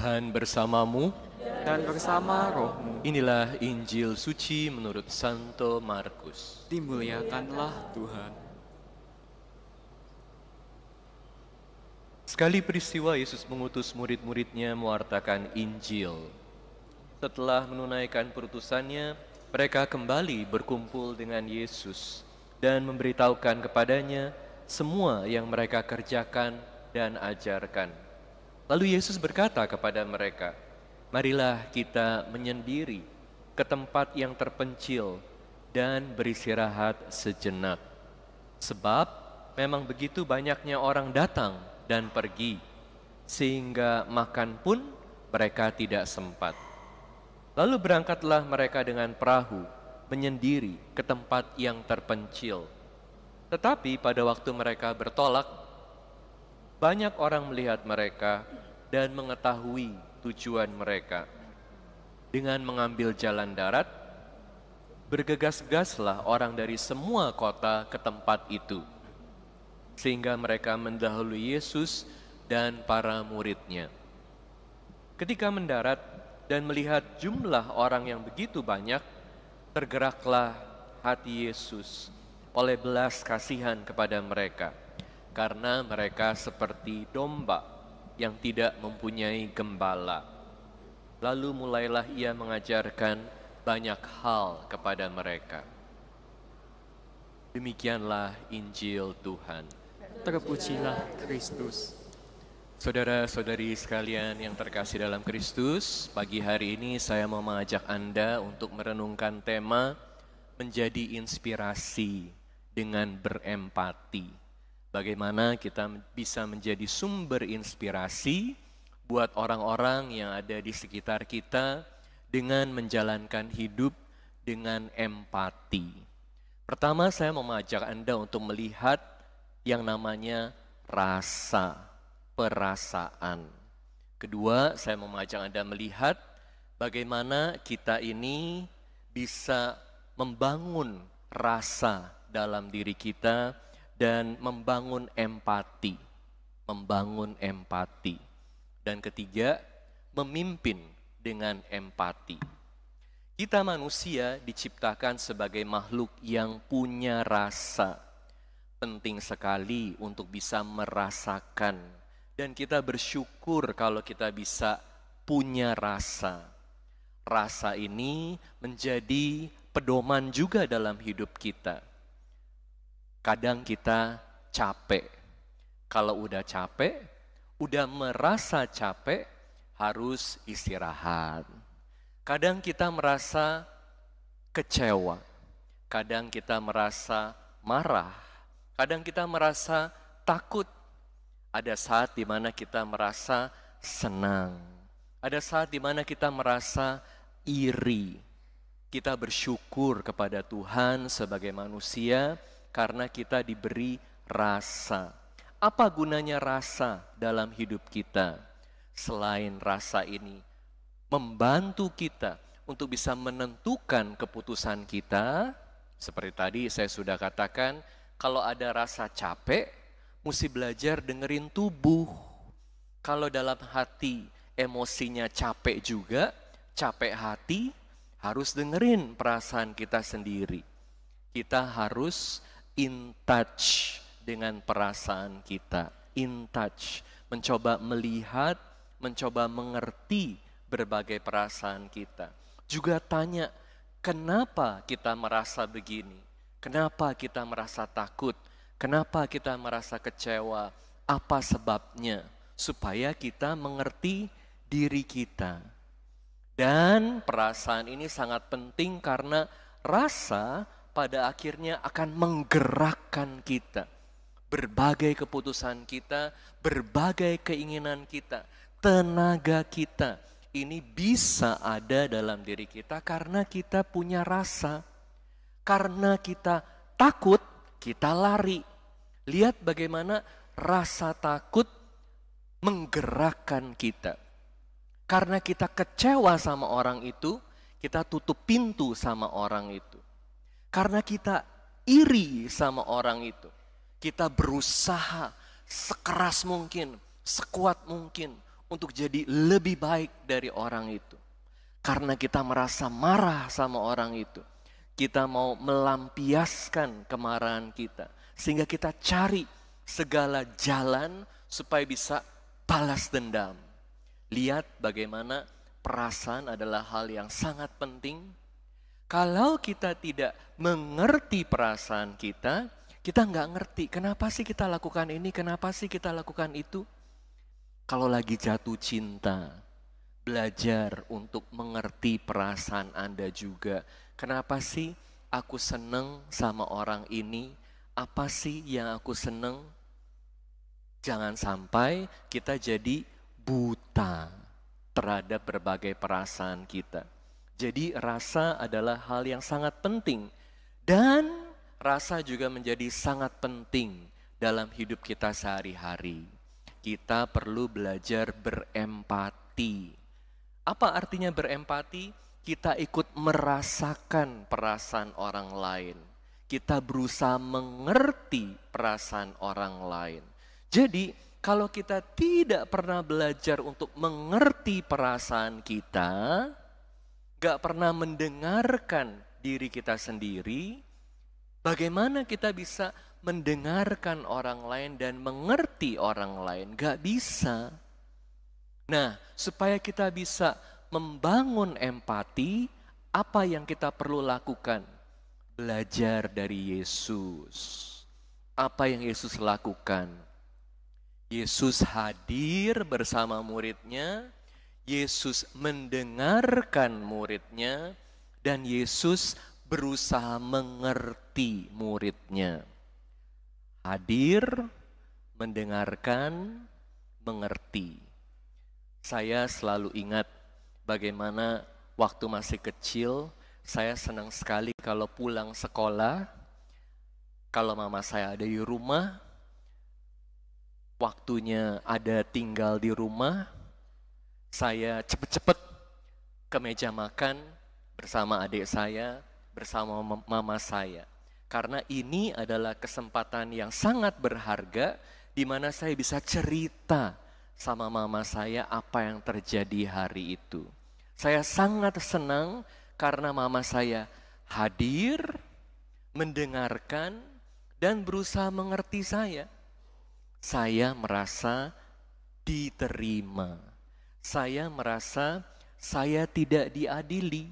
Tuhan bersamamu dan bersama rohmu. Inilah Injil suci menurut Santo Markus. Dimuliakanlah Tuhan. Sekali peristiwa Yesus mengutus murid-muridnya mewartakan Injil. Setelah menunaikan perutusannya, mereka kembali berkumpul dengan Yesus dan memberitahukan kepadanya semua yang mereka kerjakan dan ajarkan. Lalu Yesus berkata kepada mereka, "Marilah kita menyendiri ke tempat yang terpencil dan beristirahat sejenak, sebab memang begitu banyaknya orang datang dan pergi, sehingga makan pun mereka tidak sempat." Lalu berangkatlah mereka dengan perahu menyendiri ke tempat yang terpencil. Tetapi pada waktu mereka bertolak banyak orang melihat mereka dan mengetahui tujuan mereka. Dengan mengambil jalan darat, bergegas-gaslah orang dari semua kota ke tempat itu, sehingga mereka mendahului Yesus dan para muridnya. Ketika mendarat dan melihat jumlah orang yang begitu banyak, tergeraklah hati Yesus oleh belas kasihan kepada mereka karena mereka seperti domba yang tidak mempunyai gembala. Lalu mulailah ia mengajarkan banyak hal kepada mereka. Demikianlah Injil Tuhan. Terpujilah Kristus. Saudara-saudari sekalian yang terkasih dalam Kristus, pagi hari ini saya mau mengajak Anda untuk merenungkan tema menjadi inspirasi dengan berempati Bagaimana kita bisa menjadi sumber inspirasi buat orang-orang yang ada di sekitar kita dengan menjalankan hidup dengan empati. Pertama, saya mau mengajak Anda untuk melihat yang namanya rasa, perasaan. Kedua, saya mau mengajak Anda melihat bagaimana kita ini bisa membangun rasa dalam diri kita dan membangun empati. Membangun empati. Dan ketiga, memimpin dengan empati. Kita manusia diciptakan sebagai makhluk yang punya rasa. Penting sekali untuk bisa merasakan dan kita bersyukur kalau kita bisa punya rasa. Rasa ini menjadi pedoman juga dalam hidup kita Kadang kita capek. Kalau udah capek, udah merasa capek, harus istirahat. Kadang kita merasa kecewa. Kadang kita merasa marah. Kadang kita merasa takut. Ada saat di mana kita merasa senang. Ada saat di mana kita merasa iri. Kita bersyukur kepada Tuhan sebagai manusia karena kita diberi rasa. Apa gunanya rasa dalam hidup kita? Selain rasa ini membantu kita untuk bisa menentukan keputusan kita, seperti tadi saya sudah katakan, kalau ada rasa capek, mesti belajar dengerin tubuh. Kalau dalam hati emosinya capek juga, capek hati, harus dengerin perasaan kita sendiri. Kita harus in touch dengan perasaan kita, in touch, mencoba melihat, mencoba mengerti berbagai perasaan kita. Juga tanya, kenapa kita merasa begini? Kenapa kita merasa takut? Kenapa kita merasa kecewa? Apa sebabnya? Supaya kita mengerti diri kita. Dan perasaan ini sangat penting karena rasa pada akhirnya akan menggerakkan kita. Berbagai keputusan kita, berbagai keinginan kita, tenaga kita ini bisa ada dalam diri kita karena kita punya rasa. Karena kita takut, kita lari. Lihat bagaimana rasa takut menggerakkan kita. Karena kita kecewa sama orang itu, kita tutup pintu sama orang itu. Karena kita iri sama orang itu. Kita berusaha sekeras mungkin, sekuat mungkin untuk jadi lebih baik dari orang itu. Karena kita merasa marah sama orang itu. Kita mau melampiaskan kemarahan kita. Sehingga kita cari segala jalan supaya bisa balas dendam. Lihat bagaimana perasaan adalah hal yang sangat penting kalau kita tidak mengerti perasaan kita, kita nggak ngerti kenapa sih kita lakukan ini, kenapa sih kita lakukan itu. Kalau lagi jatuh cinta, belajar untuk mengerti perasaan Anda juga. Kenapa sih aku seneng sama orang ini? Apa sih yang aku seneng? Jangan sampai kita jadi buta terhadap berbagai perasaan kita. Jadi rasa adalah hal yang sangat penting dan rasa juga menjadi sangat penting dalam hidup kita sehari-hari. Kita perlu belajar berempati. Apa artinya berempati? Kita ikut merasakan perasaan orang lain. Kita berusaha mengerti perasaan orang lain. Jadi, kalau kita tidak pernah belajar untuk mengerti perasaan kita, gak pernah mendengarkan diri kita sendiri, bagaimana kita bisa mendengarkan orang lain dan mengerti orang lain? Gak bisa. Nah, supaya kita bisa membangun empati, apa yang kita perlu lakukan? Belajar dari Yesus. Apa yang Yesus lakukan? Yesus hadir bersama muridnya, Yesus mendengarkan muridnya dan Yesus berusaha mengerti muridnya. Hadir, mendengarkan, mengerti. Saya selalu ingat bagaimana waktu masih kecil saya senang sekali kalau pulang sekolah kalau mama saya ada di rumah waktunya ada tinggal di rumah saya cepet-cepet ke meja makan bersama adik saya, bersama mama saya. Karena ini adalah kesempatan yang sangat berharga di mana saya bisa cerita sama mama saya apa yang terjadi hari itu. Saya sangat senang karena mama saya hadir, mendengarkan, dan berusaha mengerti saya. Saya merasa diterima saya merasa saya tidak diadili,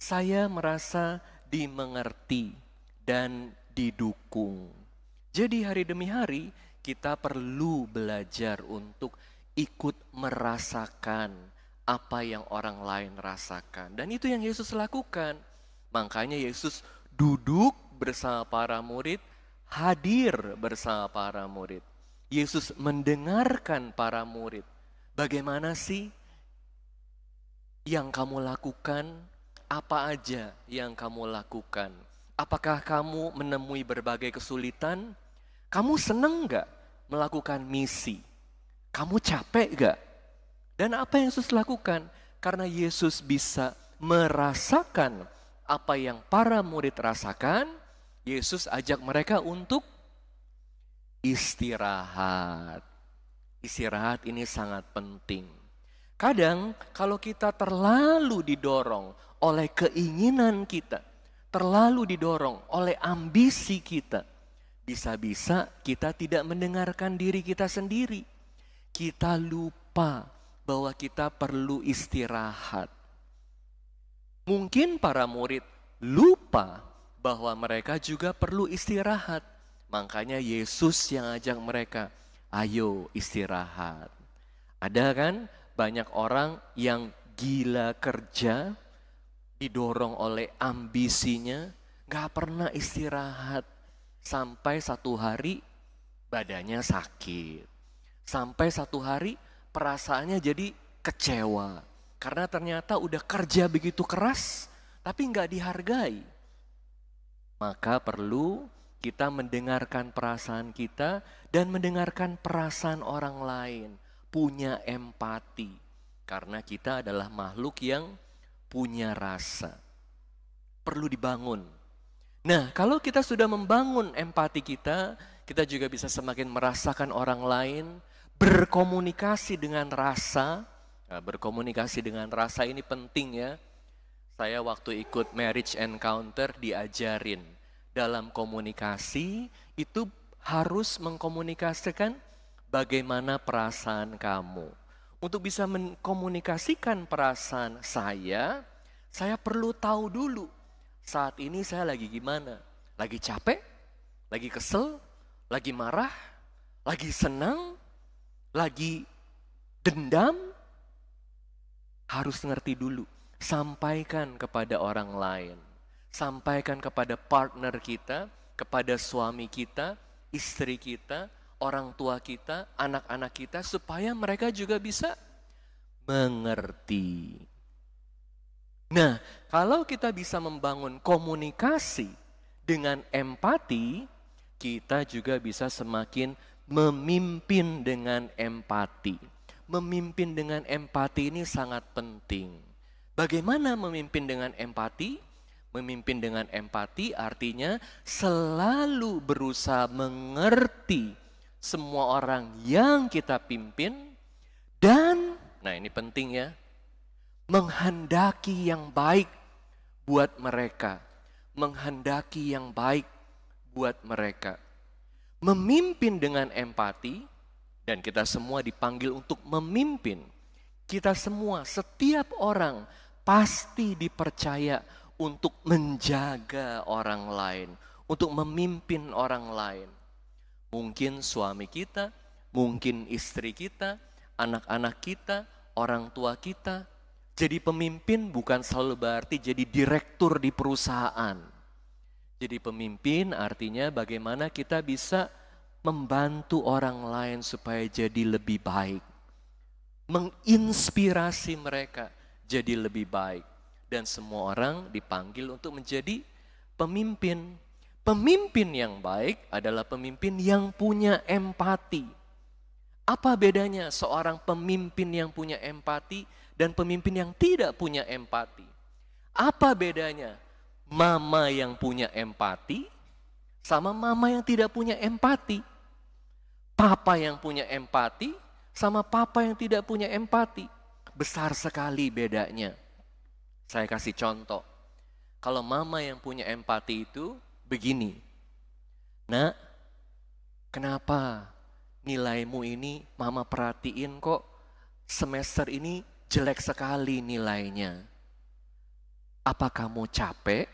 saya merasa dimengerti dan didukung. Jadi, hari demi hari kita perlu belajar untuk ikut merasakan apa yang orang lain rasakan, dan itu yang Yesus lakukan. Makanya, Yesus duduk bersama para murid, hadir bersama para murid. Yesus mendengarkan para murid, Bagaimana sih yang kamu lakukan? Apa aja yang kamu lakukan? Apakah kamu menemui berbagai kesulitan? Kamu seneng gak melakukan misi? Kamu capek gak? Dan apa yang Yesus lakukan? Karena Yesus bisa merasakan apa yang para murid rasakan, Yesus ajak mereka untuk istirahat. Istirahat ini sangat penting. Kadang kalau kita terlalu didorong oleh keinginan kita, terlalu didorong oleh ambisi kita, bisa-bisa kita tidak mendengarkan diri kita sendiri. Kita lupa bahwa kita perlu istirahat. Mungkin para murid lupa bahwa mereka juga perlu istirahat. Makanya Yesus yang ajak mereka, ayo istirahat. Ada kan banyak orang yang gila kerja, didorong oleh ambisinya, gak pernah istirahat. Sampai satu hari badannya sakit. Sampai satu hari perasaannya jadi kecewa. Karena ternyata udah kerja begitu keras, tapi nggak dihargai. Maka perlu kita mendengarkan perasaan kita dan mendengarkan perasaan orang lain, punya empati karena kita adalah makhluk yang punya rasa. Perlu dibangun. Nah, kalau kita sudah membangun empati kita, kita juga bisa semakin merasakan orang lain, berkomunikasi dengan rasa. Nah, berkomunikasi dengan rasa ini penting ya. Saya waktu ikut marriage encounter diajarin dalam komunikasi itu harus mengkomunikasikan bagaimana perasaan kamu. Untuk bisa mengkomunikasikan perasaan saya, saya perlu tahu dulu saat ini saya lagi gimana. Lagi capek, lagi kesel, lagi marah, lagi senang, lagi dendam. Harus ngerti dulu, sampaikan kepada orang lain Sampaikan kepada partner kita, kepada suami kita, istri kita, orang tua kita, anak-anak kita, supaya mereka juga bisa mengerti. Nah, kalau kita bisa membangun komunikasi dengan empati, kita juga bisa semakin memimpin dengan empati. Memimpin dengan empati ini sangat penting. Bagaimana memimpin dengan empati? Memimpin dengan empati artinya selalu berusaha mengerti semua orang yang kita pimpin dan nah ini penting ya menghendaki yang baik buat mereka menghendaki yang baik buat mereka memimpin dengan empati dan kita semua dipanggil untuk memimpin kita semua setiap orang pasti dipercaya untuk menjaga orang lain, untuk memimpin orang lain. Mungkin suami kita, mungkin istri kita, anak-anak kita, orang tua kita. Jadi pemimpin bukan selalu berarti jadi direktur di perusahaan. Jadi pemimpin artinya bagaimana kita bisa membantu orang lain supaya jadi lebih baik menginspirasi mereka jadi lebih baik dan semua orang dipanggil untuk menjadi pemimpin. Pemimpin yang baik adalah pemimpin yang punya empati. Apa bedanya seorang pemimpin yang punya empati dan pemimpin yang tidak punya empati? Apa bedanya mama yang punya empati sama mama yang tidak punya empati? Papa yang punya empati sama papa yang tidak punya empati. Besar sekali bedanya. Saya kasih contoh. Kalau mama yang punya empati itu begini. Nak, kenapa nilaimu ini mama perhatiin kok semester ini jelek sekali nilainya. Apa kamu capek?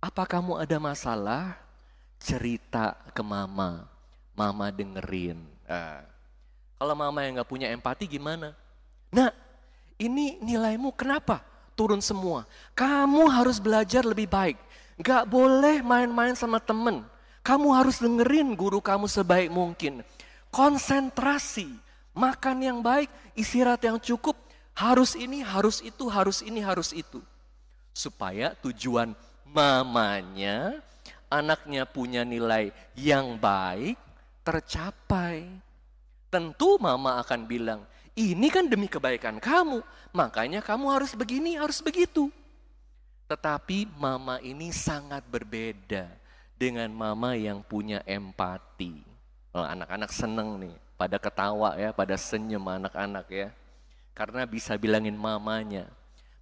Apa kamu ada masalah? Cerita ke mama. Mama dengerin. Uh. Kalau mama yang gak punya empati gimana? Nak, ini nilaimu kenapa? turun semua. Kamu harus belajar lebih baik. Gak boleh main-main sama temen. Kamu harus dengerin guru kamu sebaik mungkin. Konsentrasi, makan yang baik, istirahat yang cukup. Harus ini, harus itu, harus ini, harus itu. Supaya tujuan mamanya, anaknya punya nilai yang baik, tercapai. Tentu mama akan bilang, ini kan demi kebaikan kamu, makanya kamu harus begini, harus begitu. Tetapi mama ini sangat berbeda dengan mama yang punya empati. Anak-anak seneng nih, pada ketawa ya, pada senyum anak-anak ya. Karena bisa bilangin mamanya.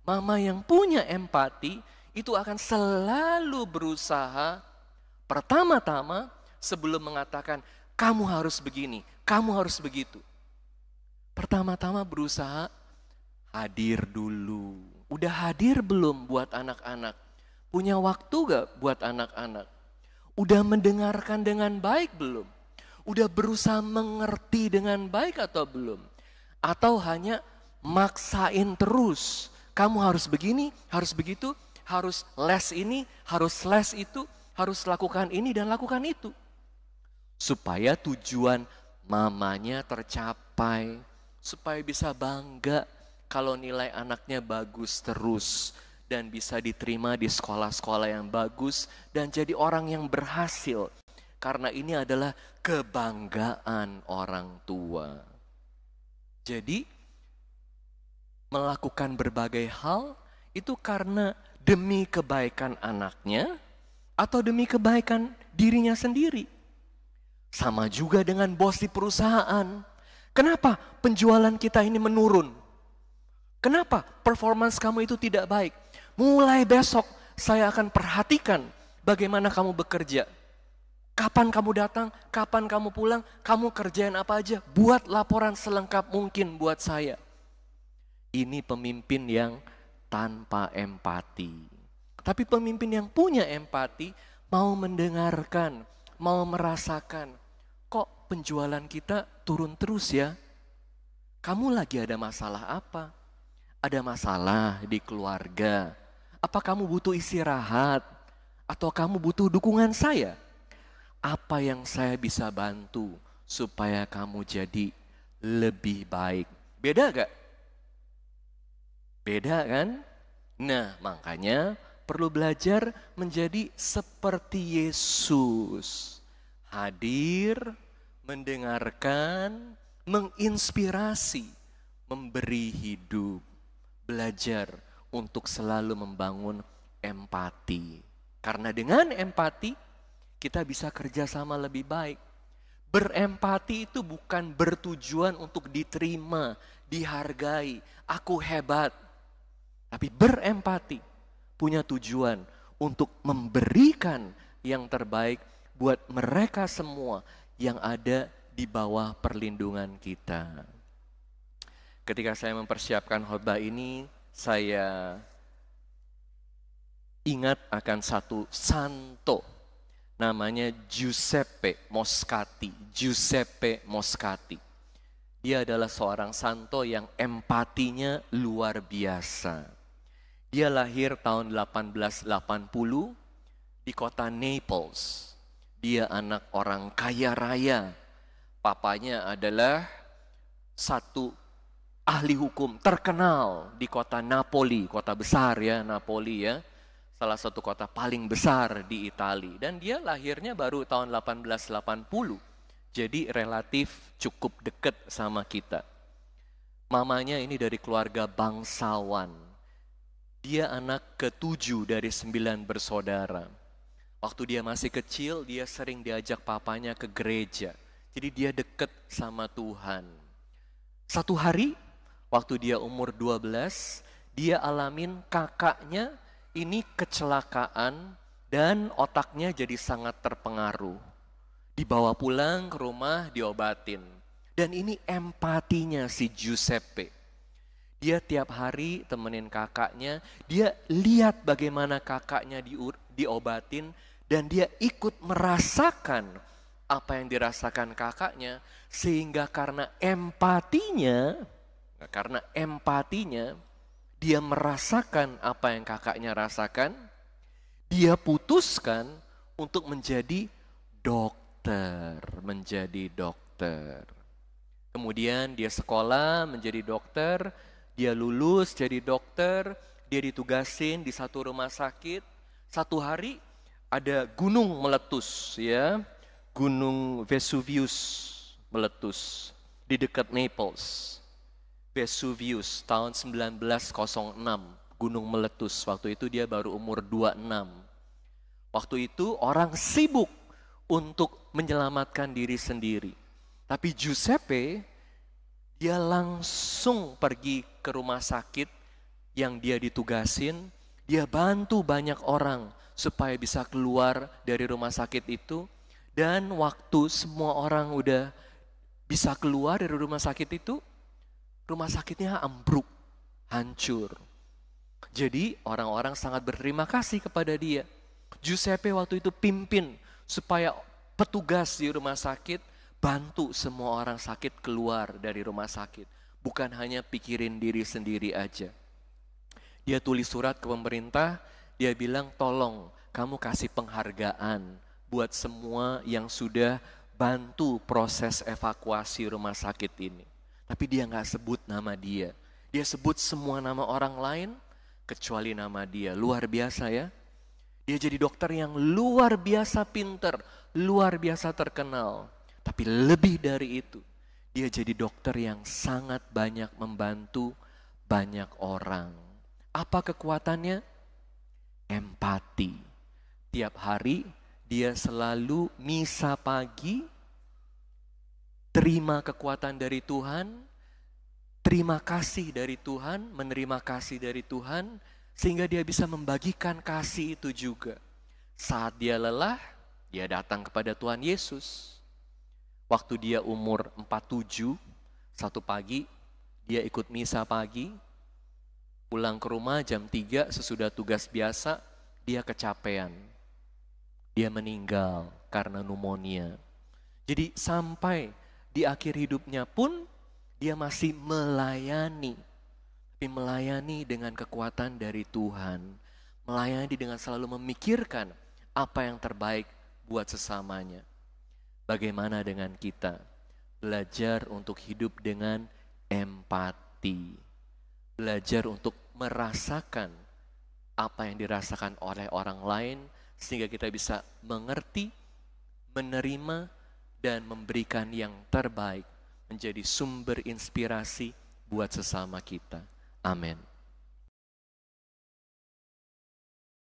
Mama yang punya empati itu akan selalu berusaha pertama-tama sebelum mengatakan kamu harus begini, kamu harus begitu pertama-tama berusaha hadir dulu. Udah hadir belum buat anak-anak? Punya waktu gak buat anak-anak? Udah mendengarkan dengan baik belum? Udah berusaha mengerti dengan baik atau belum? Atau hanya maksain terus? Kamu harus begini, harus begitu, harus les ini, harus les itu, harus lakukan ini dan lakukan itu. Supaya tujuan mamanya tercapai, supaya bisa bangga kalau nilai anaknya bagus terus dan bisa diterima di sekolah-sekolah yang bagus dan jadi orang yang berhasil. Karena ini adalah kebanggaan orang tua. Jadi melakukan berbagai hal itu karena demi kebaikan anaknya atau demi kebaikan dirinya sendiri. Sama juga dengan bos di perusahaan. Kenapa penjualan kita ini menurun? Kenapa performance kamu itu tidak baik? Mulai besok saya akan perhatikan bagaimana kamu bekerja. Kapan kamu datang, kapan kamu pulang, kamu kerjain apa aja, buat laporan selengkap mungkin buat saya. Ini pemimpin yang tanpa empati. Tapi pemimpin yang punya empati mau mendengarkan, mau merasakan, penjualan kita turun terus ya. Kamu lagi ada masalah apa? Ada masalah di keluarga. Apa kamu butuh istirahat? Atau kamu butuh dukungan saya? Apa yang saya bisa bantu supaya kamu jadi lebih baik? Beda gak? Beda kan? Nah makanya perlu belajar menjadi seperti Yesus. Hadir, mendengarkan, menginspirasi, memberi hidup, belajar untuk selalu membangun empati. Karena dengan empati kita bisa kerjasama lebih baik. Berempati itu bukan bertujuan untuk diterima, dihargai, aku hebat. Tapi berempati punya tujuan untuk memberikan yang terbaik buat mereka semua yang ada di bawah perlindungan kita. Ketika saya mempersiapkan khotbah ini, saya ingat akan satu santo namanya Giuseppe Moscati. Giuseppe Moscati. Dia adalah seorang santo yang empatinya luar biasa. Dia lahir tahun 1880 di kota Naples. Dia anak orang kaya raya. Papanya adalah satu ahli hukum terkenal di kota Napoli, kota besar ya Napoli ya. Salah satu kota paling besar di Italia dan dia lahirnya baru tahun 1880. Jadi relatif cukup dekat sama kita. Mamanya ini dari keluarga bangsawan. Dia anak ketujuh dari sembilan bersaudara Waktu dia masih kecil, dia sering diajak papanya ke gereja. Jadi dia deket sama Tuhan. Satu hari, waktu dia umur 12, dia alamin kakaknya ini kecelakaan dan otaknya jadi sangat terpengaruh. Dibawa pulang ke rumah, diobatin. Dan ini empatinya si Giuseppe. Dia tiap hari temenin kakaknya, dia lihat bagaimana kakaknya diobatin, dan dia ikut merasakan apa yang dirasakan kakaknya, sehingga karena empatinya, karena empatinya, dia merasakan apa yang kakaknya rasakan, dia putuskan untuk menjadi dokter, menjadi dokter. Kemudian dia sekolah menjadi dokter, dia lulus jadi dokter, dia ditugasin di satu rumah sakit. Satu hari ada gunung meletus ya. Gunung Vesuvius meletus di dekat Naples. Vesuvius tahun 1906, gunung meletus. Waktu itu dia baru umur 26. Waktu itu orang sibuk untuk menyelamatkan diri sendiri. Tapi Giuseppe dia langsung pergi ke rumah sakit yang dia ditugasin. Dia bantu banyak orang supaya bisa keluar dari rumah sakit itu. Dan waktu semua orang udah bisa keluar dari rumah sakit itu, rumah sakitnya ambruk, hancur. Jadi orang-orang sangat berterima kasih kepada dia. Giuseppe waktu itu pimpin supaya petugas di rumah sakit Bantu semua orang sakit keluar dari rumah sakit. Bukan hanya pikirin diri sendiri aja. Dia tulis surat ke pemerintah, dia bilang tolong kamu kasih penghargaan buat semua yang sudah bantu proses evakuasi rumah sakit ini. Tapi dia nggak sebut nama dia. Dia sebut semua nama orang lain kecuali nama dia. Luar biasa ya. Dia jadi dokter yang luar biasa pinter, luar biasa terkenal. Tapi lebih dari itu, dia jadi dokter yang sangat banyak membantu banyak orang. Apa kekuatannya? Empati. Tiap hari dia selalu misa pagi, terima kekuatan dari Tuhan, terima kasih dari Tuhan, menerima kasih dari Tuhan, sehingga dia bisa membagikan kasih itu juga. Saat dia lelah, dia datang kepada Tuhan Yesus. Waktu dia umur 47, satu pagi, dia ikut misa pagi, pulang ke rumah jam 3 sesudah tugas biasa, dia kecapean. Dia meninggal karena pneumonia. Jadi sampai di akhir hidupnya pun dia masih melayani. Tapi melayani dengan kekuatan dari Tuhan. Melayani dengan selalu memikirkan apa yang terbaik buat sesamanya. Bagaimana dengan kita? Belajar untuk hidup dengan empati. Belajar untuk merasakan apa yang dirasakan oleh orang lain sehingga kita bisa mengerti, menerima, dan memberikan yang terbaik menjadi sumber inspirasi buat sesama kita. Amin.